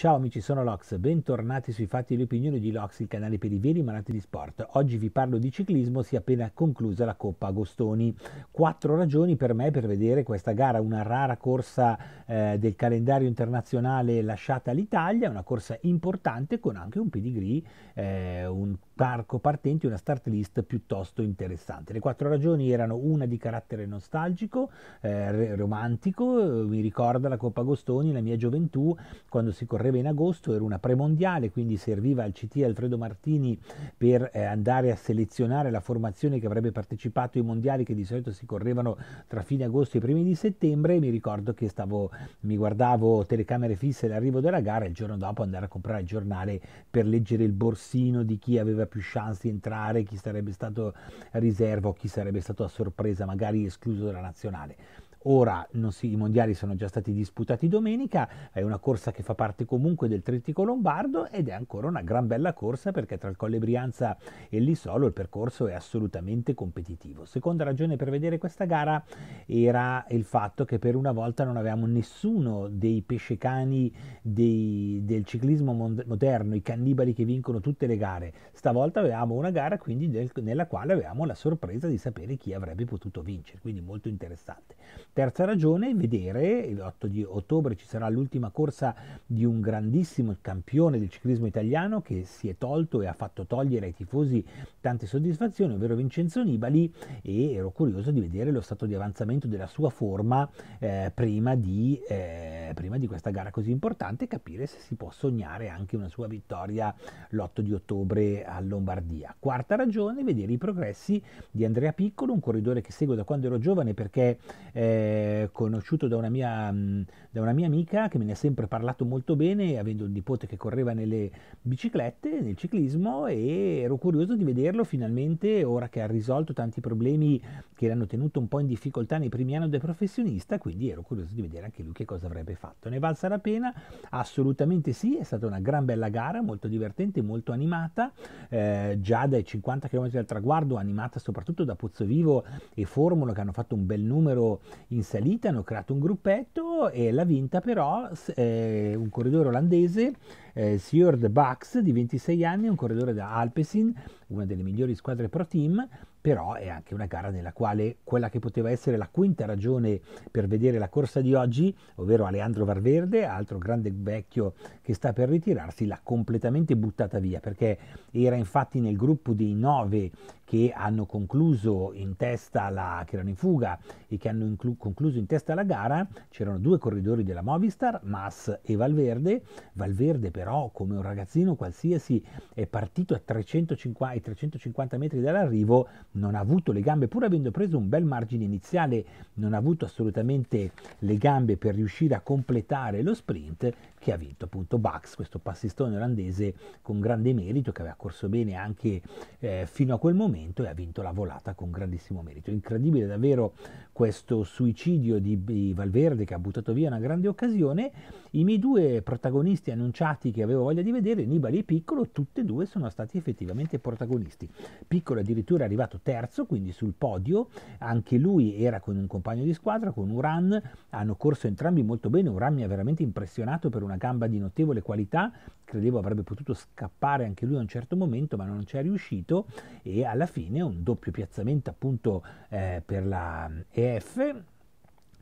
Ciao amici, sono Lox, bentornati sui fatti e le opinioni di Lox, il canale per i veri malati di sport. Oggi vi parlo di ciclismo, si è appena conclusa la Coppa Agostoni. Quattro ragioni per me per vedere questa gara, una rara corsa eh, del calendario internazionale lasciata all'Italia, una corsa importante con anche un pedigree, eh, un parco partenti, una start list piuttosto interessante. Le quattro ragioni erano una di carattere nostalgico, eh, romantico, eh, mi ricorda la Coppa Agostoni, la mia gioventù, quando si correva correva in agosto, era una premondiale, quindi serviva al CT Alfredo Martini per eh, andare a selezionare la formazione che avrebbe partecipato ai mondiali che di solito si correvano tra fine agosto e primi di settembre. Mi ricordo che stavo, mi guardavo telecamere fisse l'arrivo della gara e il giorno dopo andare a comprare il giornale per leggere il borsino di chi aveva più chance di entrare, chi sarebbe stato riserva o chi sarebbe stato a sorpresa, magari escluso dalla nazionale. Ora si, i mondiali sono già stati disputati domenica, è una corsa che fa parte comunque del Trittico Lombardo ed è ancora una gran bella corsa perché tra il Colle Brianza e l'Isolo il percorso è assolutamente competitivo. Seconda ragione per vedere questa gara era il fatto che per una volta non avevamo nessuno dei pescecani dei, del ciclismo moderno, i cannibali che vincono tutte le gare. Stavolta avevamo una gara quindi del, nella quale avevamo la sorpresa di sapere chi avrebbe potuto vincere, quindi molto interessante. Terza ragione, vedere, l'8 di ottobre ci sarà l'ultima corsa di un grandissimo campione del ciclismo italiano che si è tolto e ha fatto togliere ai tifosi tante soddisfazioni, ovvero Vincenzo Nibali, e ero curioso di vedere lo stato di avanzamento della sua forma eh, prima, di, eh, prima di questa gara così importante e capire se si può sognare anche una sua vittoria l'8 di ottobre a Lombardia. Quarta ragione, vedere i progressi di Andrea Piccolo, un corridore che seguo da quando ero giovane perché... Eh, eh, conosciuto da una, mia, mm, da una, mia, amica che me ne ha sempre parlato molto bene, avendo un nipote che correva nelle biciclette, nel ciclismo, e ero curioso di vederlo finalmente, ora che ha risolto tanti problemi che l'hanno tenuto un po' in difficoltà nei primi anni da professionista, quindi ero curioso di vedere anche lui che cosa avrebbe fatto. Ne valsa la pena? Assolutamente sì, è stata una gran bella gara, molto divertente, molto animata, eh, già dai 50 km al traguardo, animata soprattutto da Pozzo Vivo e Formolo che hanno fatto un bel numero in salita, hanno creato un gruppetto e l'ha vinta però eh, un corridore olandese, eh, Sjord Bax, di 26 anni, un corridore da Alpesin, una delle migliori squadre pro team, però è anche una gara nella quale quella che poteva essere la quinta ragione per vedere la corsa di oggi, ovvero Aleandro Varverde, altro grande vecchio che sta per ritirarsi, l'ha completamente buttata via perché era infatti nel gruppo dei nove che hanno concluso in testa la, che erano in fuga e che hanno inclu, concluso in testa la gara, c'erano due corridori della Movistar, Mas e Valverde, Valverde però come un ragazzino qualsiasi è partito a 350, ai 350 metri dall'arrivo non ha avuto le gambe, pur avendo preso un bel margine iniziale, non ha avuto assolutamente le gambe per riuscire a completare lo sprint che ha vinto appunto Bax, questo passistone olandese con grande merito che aveva corso bene anche eh, fino a quel momento e ha vinto la volata con grandissimo merito. Incredibile davvero questo suicidio di, di Valverde che ha buttato via una grande occasione. I miei due protagonisti annunciati che avevo voglia di vedere, Nibali e Piccolo, tutti e due sono stati effettivamente protagonisti. Piccolo addirittura è arrivato terzo, quindi sul podio, anche lui era con un compagno di squadra, con Uran, hanno corso entrambi molto bene, Uran mi ha veramente impressionato per una gamba di notevole qualità, credevo avrebbe potuto scappare anche lui a un certo momento, ma non ci è riuscito e alla fine un doppio piazzamento appunto eh, per la EF ehm,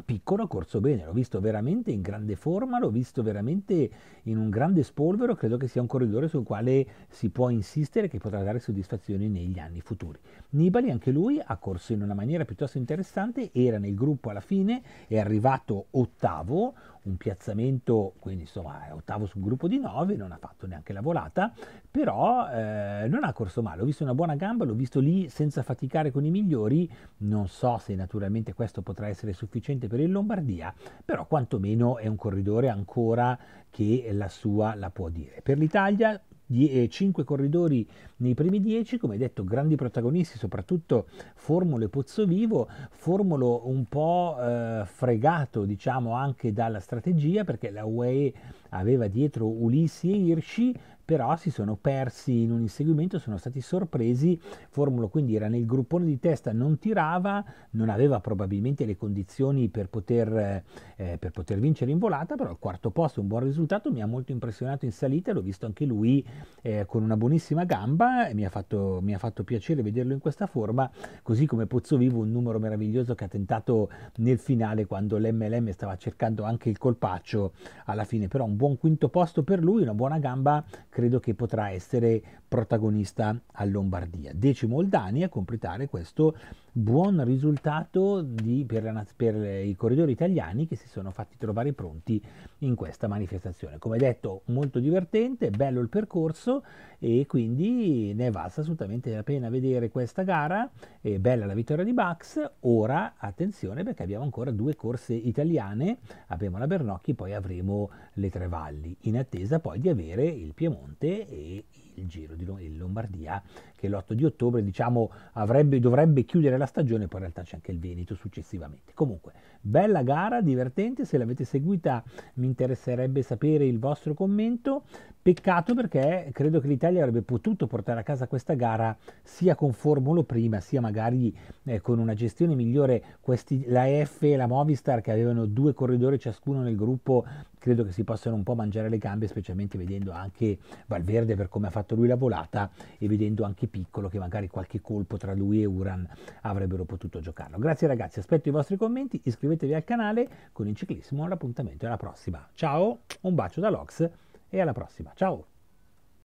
piccolo ha corso bene, l'ho visto veramente in grande forma, l'ho visto veramente in un grande spolvero, credo che sia un corridore sul quale si può insistere e che potrà dare soddisfazioni negli anni futuri. Nibali anche lui ha corso in una maniera piuttosto interessante, era nel gruppo alla fine, è arrivato ottavo, un piazzamento, quindi insomma è ottavo sul gruppo di nove, non ha fatto neanche la volata, però eh, non ha corso male, ho visto una buona gamba, l'ho visto lì senza faticare con i migliori, non so se naturalmente questo potrà essere sufficiente importante per il Lombardia, però quantomeno è un corridore ancora che la sua la può dire. Per l'Italia 5 eh, corridori nei primi 10, come detto grandi protagonisti, soprattutto Formolo e Pozzo Vivo, Formolo un po' eh, fregato diciamo anche dalla strategia perché la UE aveva dietro Ulissi e Hirschi, però si sono persi in un inseguimento, sono stati sorpresi, Formulo quindi era nel gruppone di testa, non tirava, non aveva probabilmente le condizioni per poter, eh, eh per poter vincere in volata, però al quarto posto è un buon risultato, mi ha molto impressionato in salita, l'ho visto anche lui eh, con una buonissima gamba, mi ha, fatto, mi ha fatto piacere vederlo in questa forma, così come Pozzo Vivo, un numero meraviglioso che ha tentato nel finale quando l'MLM stava cercando anche il colpaccio alla fine, però un buon quinto posto per lui, una buona gamba credo che potrà essere protagonista a Lombardia. Decimo il Dani a completare questo buon risultato di, per, la, per, i corridori italiani che si sono fatti trovare pronti in questa manifestazione. Come detto, molto divertente, bello il percorso e quindi ne è valsa assolutamente la pena vedere questa gara. È bella la vittoria di Bax. Ora attenzione perché abbiamo ancora due corse italiane, abbiamo la Bernocchi, poi avremo le Tre Valli, in attesa poi di avere il Piemonte e il il Giro di Lombardia che l'8 di ottobre diciamo, avrebbe, dovrebbe chiudere la stagione, poi in realtà c'è anche il Veneto successivamente. Comunque, bella gara, divertente, se l'avete seguita mi interesserebbe sapere il vostro commento. Peccato perché credo che l'Italia avrebbe potuto portare a casa questa gara sia con Formolo prima, sia magari eh, con una gestione migliore. Questi, la F e la Movistar che avevano due corridori ciascuno nel gruppo credo che si possano un po' mangiare le gambe, specialmente vedendo anche Valverde per come ha fatto lui la volata e vedendo anche Piccolo che magari qualche colpo tra lui e Uran avrebbero potuto giocarlo. Grazie ragazzi, aspetto i vostri commenti, iscrivetevi al canale con il ciclismo, l'appuntamento è alla prossima. Ciao, un bacio da Lox e alla prossima. Ciao!